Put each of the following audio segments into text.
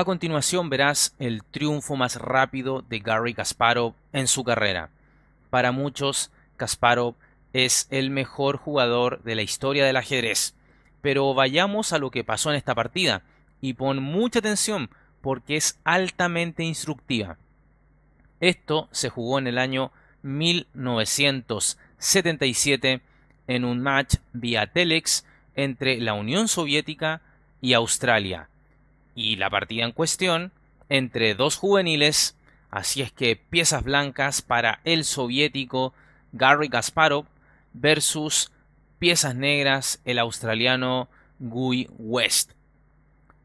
A continuación verás el triunfo más rápido de Gary Kasparov en su carrera. Para muchos, Kasparov es el mejor jugador de la historia del ajedrez. Pero vayamos a lo que pasó en esta partida y pon mucha atención porque es altamente instructiva. Esto se jugó en el año 1977 en un match vía Telex entre la Unión Soviética y Australia y la partida en cuestión entre dos juveniles, así es que piezas blancas para el soviético Gary Kasparov versus piezas negras el australiano Guy West.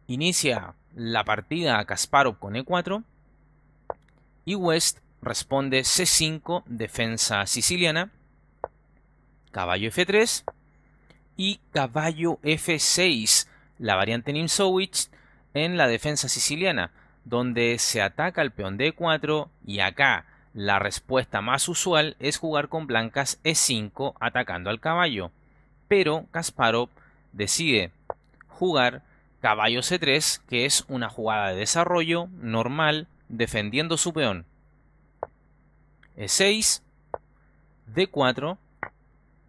Inicia la partida Kasparov con E4 y West responde C5 defensa siciliana, caballo F3 y caballo F6 la variante Nimzowitsch en la defensa siciliana, donde se ataca el peón d4 y acá la respuesta más usual es jugar con blancas e5 atacando al caballo. Pero Kasparov decide jugar caballo c3, que es una jugada de desarrollo normal defendiendo su peón. e6, d4,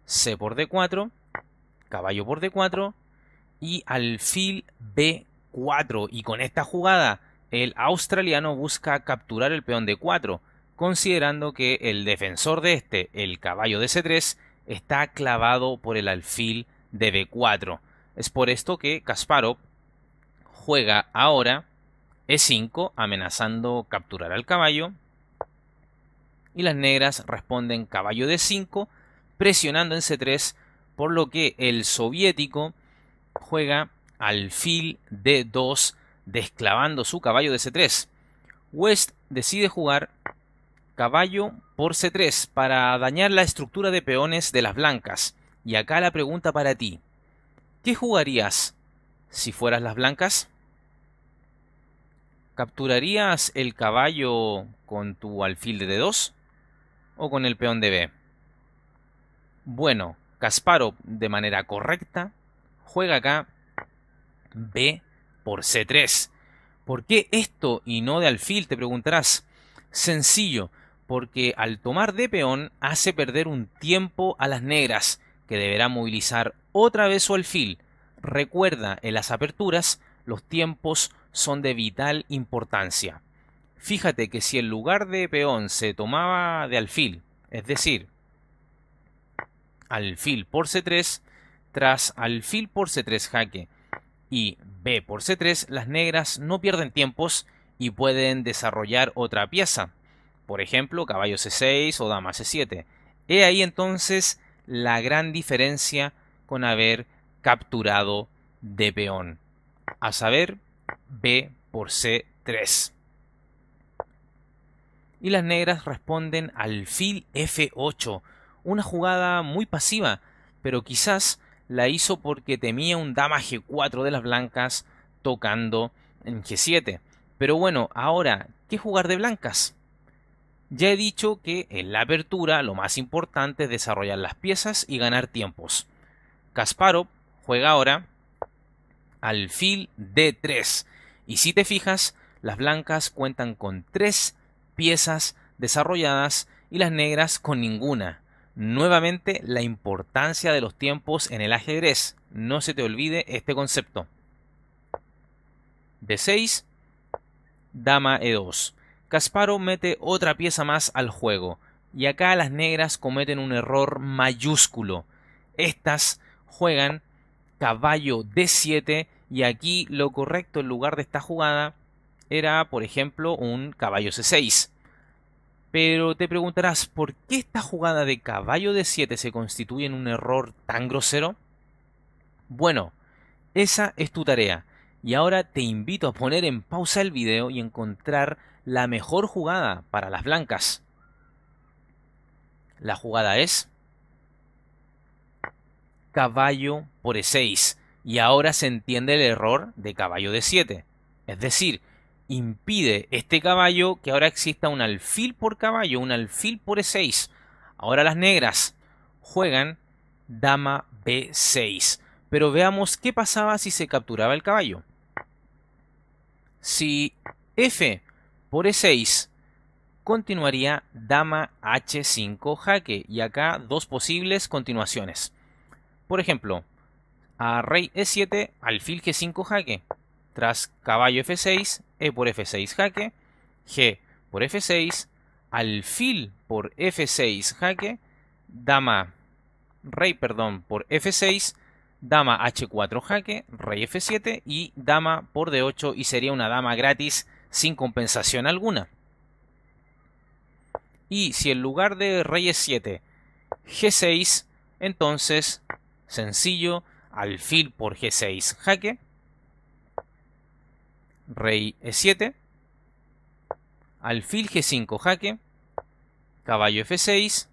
c por d4, caballo por d4 y alfil b y con esta jugada el australiano busca capturar el peón de 4, considerando que el defensor de este, el caballo de C3, está clavado por el alfil de B4. Es por esto que Kasparov juega ahora E5 amenazando capturar al caballo y las negras responden caballo de 5 presionando en C3 por lo que el soviético juega alfil D2, desclavando su caballo de C3. West decide jugar caballo por C3 para dañar la estructura de peones de las blancas. Y acá la pregunta para ti. ¿Qué jugarías si fueras las blancas? ¿Capturarías el caballo con tu alfil de D2 o con el peón de B? Bueno, Kasparov de manera correcta juega acá B por C3. ¿Por qué esto y no de alfil? Te preguntarás. Sencillo, porque al tomar de peón hace perder un tiempo a las negras, que deberá movilizar otra vez su alfil. Recuerda, en las aperturas, los tiempos son de vital importancia. Fíjate que si el lugar de peón se tomaba de alfil, es decir, alfil por c3, tras alfil por c3 jaque, y B por C3, las negras no pierden tiempos y pueden desarrollar otra pieza, por ejemplo caballo C6 o dama C7. He ahí entonces la gran diferencia con haber capturado de peón, a saber, B por C3. Y las negras responden alfil F8, una jugada muy pasiva, pero quizás la hizo porque temía un dama G4 de las blancas tocando en G7. Pero bueno, ahora, ¿qué jugar de blancas? Ya he dicho que en la apertura lo más importante es desarrollar las piezas y ganar tiempos. Kasparov juega ahora al alfil D3. Y si te fijas, las blancas cuentan con tres piezas desarrolladas y las negras con ninguna. Nuevamente, la importancia de los tiempos en el ajedrez. No se te olvide este concepto. D6, dama E2. Casparo mete otra pieza más al juego. Y acá las negras cometen un error mayúsculo. Estas juegan caballo D7 y aquí lo correcto en lugar de esta jugada era, por ejemplo, un caballo C6. Pero te preguntarás, ¿por qué esta jugada de caballo de 7 se constituye en un error tan grosero? Bueno, esa es tu tarea. Y ahora te invito a poner en pausa el video y encontrar la mejor jugada para las blancas. La jugada es... Caballo por E6. Y ahora se entiende el error de caballo de 7. Es decir, impide este caballo que ahora exista un alfil por caballo, un alfil por E6. Ahora las negras juegan dama B6. Pero veamos qué pasaba si se capturaba el caballo. Si F por E6 continuaría dama H5 jaque y acá dos posibles continuaciones. Por ejemplo, a rey E7, alfil G5 jaque. Tras caballo F6, E por F6 jaque, G por F6, alfil por F6 jaque, dama, rey, perdón, por F6, dama H4 jaque, rey F7 y dama por D8 y sería una dama gratis sin compensación alguna. Y si en lugar de rey es 7 G6, entonces sencillo, alfil por G6 jaque, Rey E7. Alfil G5 jaque. Caballo e F6.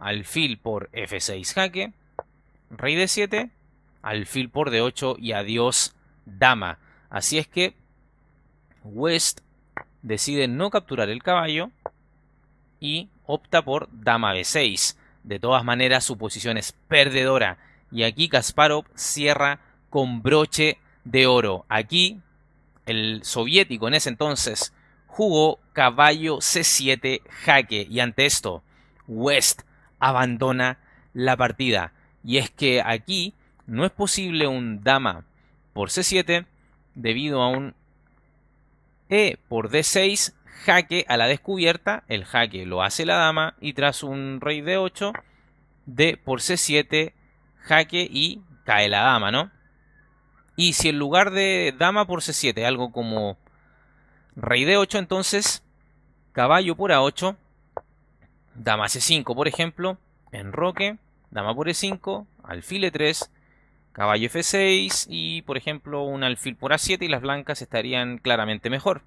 Alfil por e F6 jaque. Rey D7. Alfil por D8 y adiós dama. Así es que West decide no capturar el caballo y opta por dama B6. De todas maneras, su posición es perdedora. Y aquí Kasparov cierra con broche de oro. Aquí el soviético en ese entonces, jugó caballo C7 jaque y ante esto West abandona la partida. Y es que aquí no es posible un dama por C7 debido a un E por D6 jaque a la descubierta. El jaque lo hace la dama y tras un rey D8 D por C7 jaque y cae la dama, ¿no? Y si en lugar de dama por c7, algo como rey d8, entonces caballo por a8, dama c5, por ejemplo, enroque, dama por e5, alfil e3, caballo f6 y, por ejemplo, un alfil por a7 y las blancas estarían claramente mejor.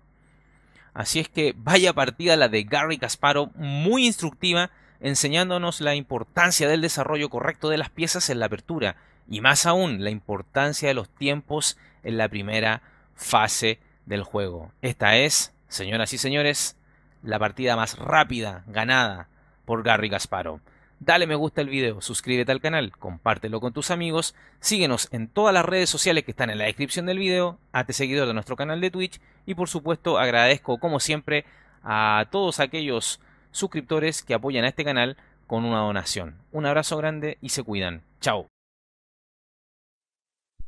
Así es que vaya partida la de Gary Kasparov, muy instructiva, enseñándonos la importancia del desarrollo correcto de las piezas en la apertura y más aún, la importancia de los tiempos en la primera fase del juego. Esta es, señoras y señores, la partida más rápida ganada por Garry Gasparo. Dale me gusta al video, suscríbete al canal, compártelo con tus amigos, síguenos en todas las redes sociales que están en la descripción del video, hazte seguidor de nuestro canal de Twitch y por supuesto agradezco como siempre a todos aquellos suscriptores que apoyan a este canal con una donación. Un abrazo grande y se cuidan. Chao.